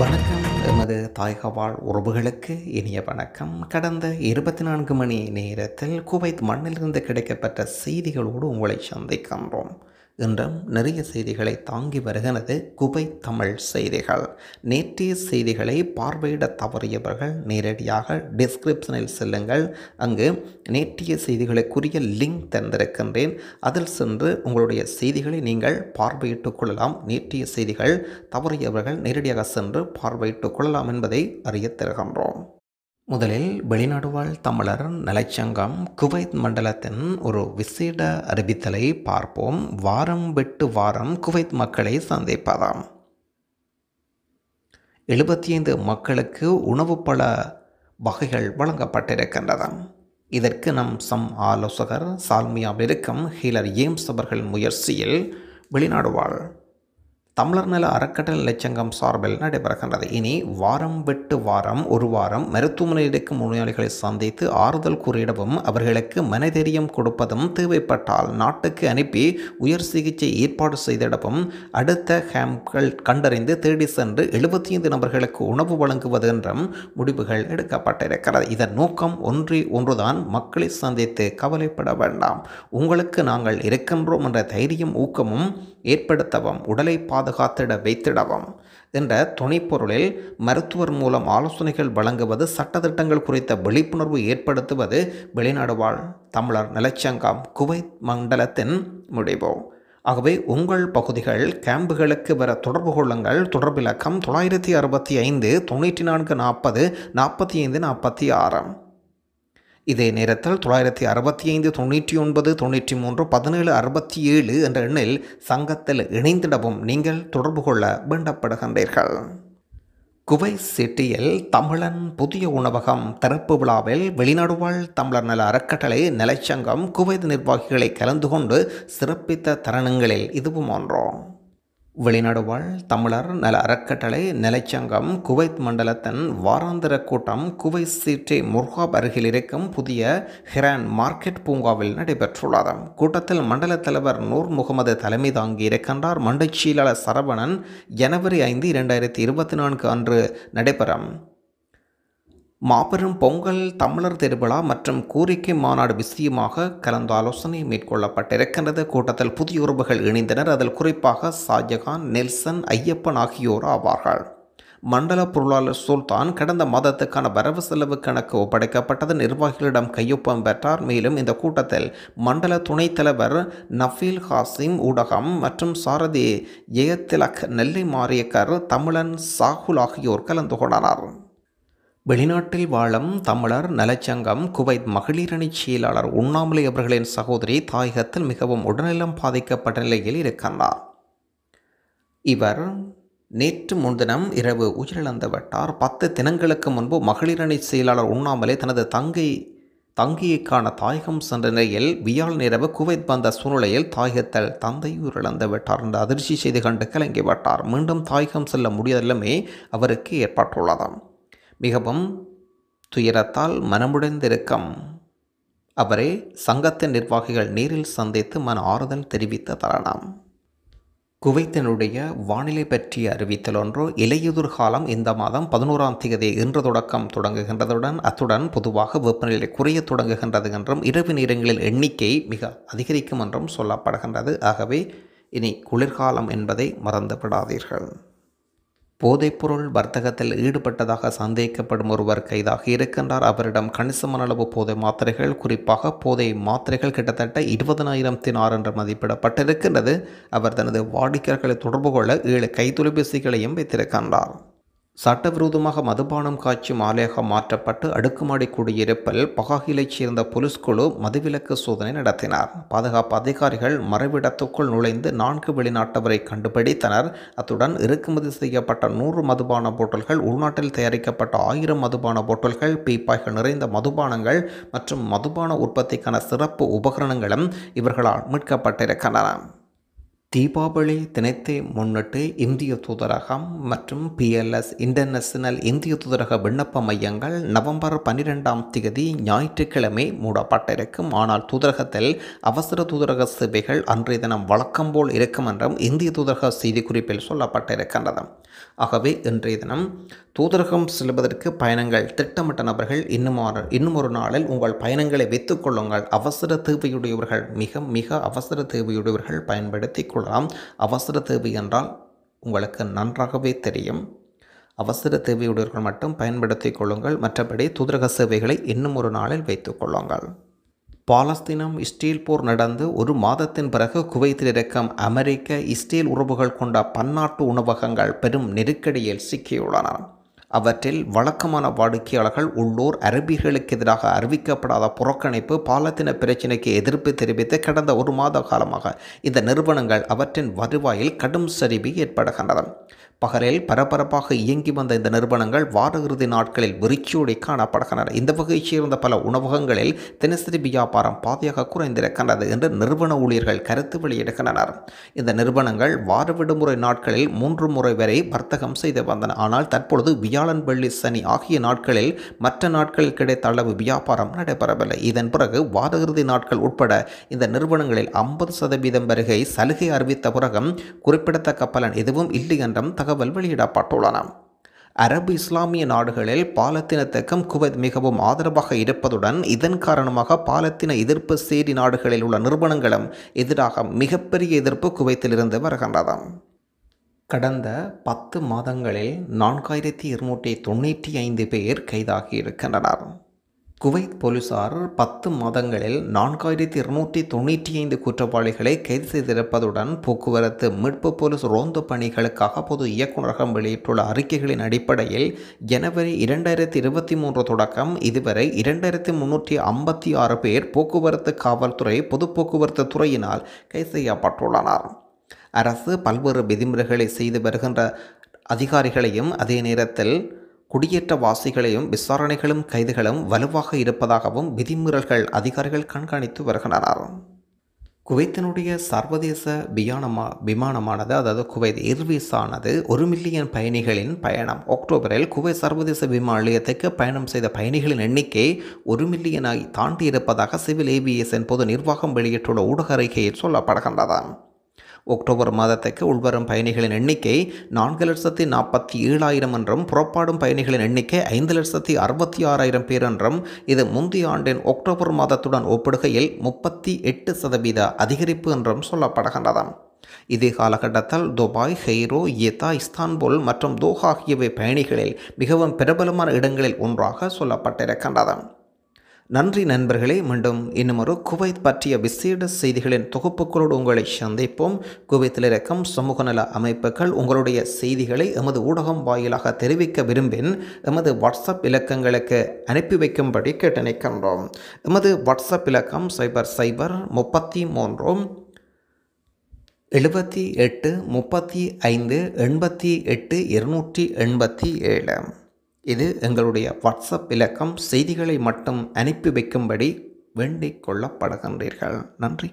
வணக்கம் எமது தாய்கவாழ் உறவுகளுக்கு இனிய வணக்கம் கடந்த இருபத்தி நான்கு மணி நேரத்தில் குவைத் மண்ணிலிருந்து கிடைக்கப்பட்ட செய்திகளோடு உங்களை சந்திக்கின்றோம் இன்றும் நிறைய செய்திகளை தாங்கி வருகிறது குபை தமிழ் செய்திகள் நேற்றைய செய்திகளை பார்வையிட தவறியவர்கள் நேரடியாக டிஸ்கிரிப்ஷனில் செல்லுங்கள் அங்கு நேற்றைய செய்திகளுக்குரிய லிங்க் தந்திருக்கின்றேன் அதில் சென்று உங்களுடைய செய்திகளை நீங்கள் பார்வையிட்டுக் கொள்ளலாம் நேற்றைய செய்திகள் தவறியவர்கள் நேரடியாக சென்று பார்வையிட்டுக் கொள்ளலாம் என்பதை அறிய தருகின்றோம் முதலில் வெளிநாடுவாழ் தமிழர் நலச்சங்கம் குவைத் மண்டலத்தின் ஒரு விசேட அறிவித்தலை பார்ப்போம் வாரம் விட்டு வாரம் குவைத் மக்களை சந்திப்பதாம் எழுபத்தி ஐந்து மக்களுக்கு உணவு பல வகைகள் வழங்கப்பட்டிருக்கின்றதாம் இதற்கு நம் சம் ஆலோசகர் சால்மியாவிற்கும் ஹீலர் ஏம்ஸ் அவர்கள் முயற்சியில் வெளிநாடுவாழ் தமிழர் நல அறக்கட்டளை இலச்சங்கம் சார்பில் நடைபெறுகின்றது இனி வாரம் விட்டு வாரம் ஒரு வாரம் மருத்துவமனையில் இருக்கும் நோயாளிகளை சந்தித்து ஆறுதல் கூறிடவும் அவர்களுக்கு மனதைரியம் கொடுப்பதும் தேவைப்பட்டால் நாட்டுக்கு அனுப்பி உயர் சிகிச்சை ஏற்பாடு செய்திடவும் அடுத்த ஹேம்கள் கண்டறிந்து தேடி சென்று எழுபத்தி ஐந்து நபர்களுக்கு உணவு வழங்குவது என்றும் முடிவுகள் எடுக்கப்பட்டிருக்கிறது இதன் நோக்கம் ஒன்றே ஒன்றுதான் மக்களை சந்தித்து கவலைப்பட வேண்டாம் உங்களுக்கு நாங்கள் இருக்கின்றோம் என்ற தைரியம் ஊக்கமும் ஏற்படுத்தவும் உடலை பாது பாதுகாத்திட வைத்திடவும் என்ற துணைப்பொருளில் மருத்துவர் மூலம் ஆலோசனைகள் வழங்குவது சட்டத்திட்டங்கள் குறித்த விழிப்புணர்வு ஏற்படுத்துவது வெளிநாடுவாழ் தமிழர் நலச்சங்கம் குவைத் மண்டலத்தின் முடிவு ஆகவே உங்கள் பகுதிகள் கேம்புகளுக்கு வர தொடர்பு கொள்ளுங்கள் தொடர்பிலக்கம் தொள்ளாயிரத்தி அறுபத்தி ஐந்து தொண்ணூற்றி நான்கு நாற்பது நாற்பத்தி ஐந்து நாற்பத்தி ஆறு இதே நேரத்தில் தொள்ளாயிரத்தி அறுபத்தி ஐந்து தொண்ணூற்றி ஒன்பது தொண்ணூற்றி மூன்று பதினேழு அறுபத்தி ஏழு என்ற எண்ணில் சங்கத்தில் இணைந்திடவும் நீங்கள் தொடர்பு கொள்ள வேண்டப்படுகின்றீர்கள் குவைத் சிட்டியில் தமிழன் புதிய உணவகம் திறப்பு விழாவில் வெளிநாடுவாழ் தமிழர் நல அறக்கட்டளை நிலைச்சங்கம் குவைத் நிர்வாகிகளை கலந்து கொண்டு சிறப்பித்த தருணங்களில் இதுவும் ஒன்றோம் வெளிநாடு வாழ் தமிழர் நல அறக்கட்டளை நிலைச்சங்கம் குவைத் மண்டலத்தின் வாராந்திர கூட்டம் குவைத் சீற்றை முர்ஹாப் அருகில் இருக்கும் புதிய ஹிரான் மார்க்கெட் பூங்காவில் நடைபெற்றுள்ளது கூட்டத்தில் மண்டல தலைவர் நூர் முகமது தலைமை தாங்கி இருக்கின்றார் மண்டச்சீலாளர் சரவணன் ஜனவரி ஐந்து இரண்டாயிரத்தி இருபத்தி நான்கு அன்று நடைபெறும் மாபெரும் பொங்கல் தமிழர் திருவிழா மற்றும் கோரிக்கை மாநாடு விஷயமாக கலந்தாலோசனை மேற்கொள்ளப்பட்டிருக்கின்றது கூட்டத்தில் புதிய உறவுகள் இணைந்தனர் அதில் குறிப்பாக ஷாஜகான் நெல்சன் ஐயப்பன் ஆகியோர் ஆவார்கள் மண்டல பொருளாளர் சுல்தான் கடந்த மாதத்துக்கான வரவு செலவு கணக்கு ஒப்படைக்கப்பட்டது நிர்வாகிகளிடம் கையொப்பம் பெற்றார் மேலும் இந்த கூட்டத்தில் மண்டல துணைத் தலைவர் நஃபீல் ஹாசிம் ஊடகம் மற்றும் சாரதி ஜெயத்திலக் நெல்லை மாரியக்கர் தமிழன் சாகுல் ஆகியோர் கலந்து கொண்டனர் வெளிநாட்டில் வாழும் தமிழர் நலச்சங்கம் குவைத் மகளிர் அணி செயலாளர் உண்ணாமலை அவர்களின் சகோதரி தாயகத்தில் மிகவும் உடல்நலம் பாதிக்கப்பட்ட நிலையில் இருக்கின்றார் இவர் நேற்று முன்தினம் இரவு உயிரிழந்துவிட்டார் பத்து தினங்களுக்கு முன்பு மகளிர் அணி செயலாளர் உண்ணாமலை தனது தங்கை தங்கியைக்கான தாயகம் சென்ற நிலையில் வியாழ் நிரவு குவைத் வந்த சூழ்நிலையில் தாயகத்தில் தந்தை உயிரிழந்து விட்டார் என்ற அதிர்ச்சி செய்து கண்டு கலங்கிவிட்டார் மீண்டும் தாயகம் செல்ல முடியாத அவருக்கு ஏற்பட்டுள்ளதான் மிகவும் துயரத்தால் மனமுடைந்திருக்கும் அவரை சங்கத்தின் நிர்வாகிகள் நேரில் சந்தித்து மன ஆறுதல் தெரிவித்து தரலாம் குவைத்தினுடைய வானிலை பற்றிய அறிவித்தல் ஒன்று இலையுதிர் காலம் இந்த மாதம் பதினோராம் தேதி இன்று தொடக்கம் தொடங்குகின்றதுடன் அத்துடன் பொதுவாக வெப்பநிலை குறைய தொடங்குகின்றது என்றும் இரவு நேரங்களில் எண்ணிக்கை மிக அதிகரிக்கும் என்றும் சொல்லப்படுகின்றது ஆகவே இனி குளிர்காலம் என்பதை மறந்துவிடாதீர்கள் போதைப்பொருள் வர்த்தகத்தில் ஈடுபட்டதாக சந்தேகிக்கப்படும் ஒருவர் கைதாக இருக்கின்றார் அவரிடம் கணிசமான அளவு போதை மாத்திரைகள் குறிப்பாக போதை மாத்திரைகள் கிட்டத்தட்ட இருபதனாயிரம் தினார் என்று மதிப்பிடப்பட்டிருக்கின்றது அவர் தனது வாடிக்கையாளர்களை தொடர்பு கொள்ள ஏழு கைத்தொலைபேசிகளையும் வைத்திருக்கின்றார் சட்டவிரோதமாக மதுபானம் காய்ச்சும் ஆலையாக மாற்றப்பட்டு அடுக்குமாடி குடியிருப்பில் பகாகிலைச் சேர்ந்த போலீஸ் குழு மதுவிலக்கு சோதனை நடத்தினார் பாதுகாப்பு அதிகாரிகள் மறைவிடத்துக்குள் நுழைந்து நான்கு வெளிநாட்டவரை கண்டுபிடித்தனர் அத்துடன் இறக்குமதி செய்யப்பட்ட நூறு மதுபான போட்டல்கள் உள்நாட்டில் தயாரிக்கப்பட்ட ஆயிரம் மதுபான போட்டல்கள் பீப்பாய்கள் நிறைந்த மதுபானங்கள் மற்றும் மதுபான உற்பத்திக்கான சிறப்பு உபகரணங்களும் இவர்களால் மீட்கப்பட்டிருக்கின்றன தீபாவளி தினத்தை முன்னிட்டு இந்திய தூதரகம் மற்றும் பிஎல்எஸ் இன்டர்நேஷனல் இந்திய தூதரக விண்ணப்ப மையங்கள் நவம்பர் பன்னிரெண்டாம் தேதி ஞாயிற்றுக்கிழமை மூடப்பட்டிருக்கும் ஆனால் தூதரகத்தில் அவசர தூதரக சேவைகள் அன்றைய தினம் வழக்கம் போல் இருக்கும் என்றும் இந்திய தூதரக செய்திக்குறிப்பில் சொல்லப்பட்டிருக்கின்றது ஆகவே இன்றைய தினம் தூதரகம் செல்வதற்கு பயணங்கள் திட்டமிட்ட நபர்கள் இன்னும் இன்னும் ஒரு நாளில் உங்கள் பயணங்களை வைத்துக்கொள்ளுங்கள் அவசர தேவையுடையவர்கள் மிக மிக அவசர தேவையுடையவர்கள் பயன்படுத்திக் கொள்ளுங்கள் கொள்ளலாம் அவசர தேவை என்றால் உங்களுக்கு நன்றாகவே தெரியும் அவசர தேவையுடையவர்கள் மட்டும் பயன்படுத்தி கொள்ளுங்கள் மற்றபடி தூதரக சேவைகளை இன்னும் ஒரு நாளில் வைத்துக்கொள்ளுங்கள் பாலஸ்தீனம் இஸ்டீல் போர் நடந்து ஒரு மாதத்தின் பிறகு குவைத்தில் இருக்கும் அமெரிக்க இஸ்டீல் உறவுகள் கொண்ட பன்னாட்டு உணவகங்கள் பெரும் நெருக்கடியில் சிக்கியுள்ளன அவற்றில் வழக்கமான வாடிக்கையாளர்கள் உள்ளூர் அரபிகளுக்கு எதிராக அறிவிக்கப்படாத புறக்கணிப்பு பாலத்தின பிரச்சினைக்கு எதிர்ப்பு தெரிவித்து கடந்த ஒரு மாத காலமாக இந்த நிறுவனங்கள் அவற்றின் வருவாயில் கடும் சரிவு ஏற்படுகின்றது பகலில் பரபரப்பாக இயங்கி வந்த இந்த நிறுவனங்கள் வாரிறுதி நாட்களில் விருச்சியோடு காணப்படுகின்றன இந்த வகையைச் சேர்ந்த பல உணவகங்களில் தினசரி வியாபாரம் பாதையாக குறைந்திருக்கின்றது என்று நிறுவன ஊழியர்கள் கருத்து வெளியிடுகின்றனர் இந்த நிறுவனங்கள் வார விடுமுறை நாட்களில் மூன்று முறை வரை வர்த்தகம் செய்து வந்தன ஆனால் தற்பொழுது வியாழன் வெள்ளி சனி ஆகிய நாட்களில் மற்ற நாட்களில் கிடைத்த அளவு வியாபாரம் நடைபெறவில்லை இதன் பிறகு வாரிறுதி நாட்கள் உட்பட இந்த நிறுவனங்களில் ஐம்பது சதவீதம் வருகை சலுகை அறிவித்த பிறகும் குறிப்பிடத்தக்க பலன் எதுவும் இல்லை என்றும் தகவல் வெளியிடப்பட்டுள்ளன அரபு இஸ்லாமிய நாடுகளில் தக்கம் குவைத் மிகவும் ஆதரவாக இருப்பதுடன் இதன் காரணமாக பாலத்தின எதிர்ப்பு சேரி நாடுகளில் உள்ள நிறுவனங்களும் எதிராக மிகப்பெரிய எதிர்ப்பு குவைத்திலிருந்து வருகின்றது கடந்த பத்து மாதங்களில் நான்காயிரத்தி இருநூற்றி தொண்ணூற்றி ஐந்து பேர் கைதாகி இருக்கின்றனர் குவைத் போலீசார் பத்து மாதங்களில் நான்காயிரத்தி இருநூற்றி தொண்ணூற்றி ஐந்து குற்றவாளிகளை கைது செய்திருப்பதுடன் போக்குவரத்து மீட்பு போலீஸ் ரோந்து பணிகளுக்காக பொது இயக்குநரகம் வெளியிட்டுள்ள அறிக்கைகளின் அடிப்படையில் ஜனவரி இரண்டாயிரத்தி இருபத்தி மூன்று தொடக்கம் இதுவரை இரண்டாயிரத்தி முன்னூற்றி ஐம்பத்தி ஆறு பேர் போக்குவரத்து காவல்துறை பொது போக்குவரத்து துறையினால் கைது செய்யப்பட்டுள்ளனர் அரசு பல்வேறு விதிமுறைகளை செய்து வருகின்ற அதிகாரிகளையும் அதே நேரத்தில் குடியேற்ற வாசிகளையும் விசாரணைகளும் கைதுகளும் வலுவாக இருப்பதாகவும் விதிமீறல்கள் அதிகாரிகள் கண்காணித்து வருகின்றனர் குவைத்தினுடைய சர்வதேச பியானமா விமானமானது அதாவது குவைத் ஏர்வேஸானது ஒரு மில்லியன் பயணிகளின் பயணம் அக்டோபரில் குவைத் சர்வதேச விமான நிலையத்துக்கு பயணம் செய்த பயணிகளின் எண்ணிக்கை ஒரு மில்லியனாய் தாண்டி இருப்பதாக சிவில் என் பொது நிர்வாகம் வெளியிட்டுள்ள ஊடக அறிக்கையில் சொல்லப்படுகின்றதான் அக்டோபர் மாதத்துக்கு உள்வரும் பயணிகளின் எண்ணிக்கை நான்கு லட்சத்தி நாற்பத்தி ஏழாயிரம் என்றும் புறப்பாடும் பயணிகளின் எண்ணிக்கை ஐந்து லட்சத்தி அறுபத்தி ஆறாயிரம் பேர் என்றும் இது முந்தைய ஆண்டின் அக்டோபர் மாதத்துடன் ஒப்பிடுகையில் முப்பத்தி எட்டு சதவீத அதிகரிப்பு என்றும் சொல்லப்படுகின்றது இதே காலகட்டத்தில் துபாய் ஹெய்ரோ ஏதா இஸ்தான்புல் மற்றும் தோஹா ஆகியவை பயணிகளில் மிகவும் பிரபலமான இடங்களில் ஒன்றாக சொல்லப்பட்டிருக்கின்றன நன்றி நண்பர்களே மீண்டும் இன்னுமொரு குவைத் பற்றிய விசேட செய்திகளின் தொகுப்புகளோடு உங்களை சந்திப்போம் குவைத்தில் இருக்கும் சமூக நல அமைப்புகள் உங்களுடைய செய்திகளை எமது ஊடகம் வாயிலாக தெரிவிக்க விரும்பின் எமது வாட்ஸ்அப் இலக்கங்களுக்கு அனுப்பி வைக்கும்படி கேட்டணிக்கின்றோம் எமது வாட்ஸ்அப் இலக்கம் சைபர் சைபர் முப்பத்தி மூன்று எழுபத்தி எட்டு முப்பத்தி ஐந்து எண்பத்தி எட்டு இருநூற்றி எண்பத்தி ஏழு இது எங்களுடைய வாட்ஸ்அப் இலக்கம் செய்திகளை மட்டும் அனுப்பி வைக்கும்படி வேண்டிக் கொள்ளப்படுகின்றீர்கள் நன்றி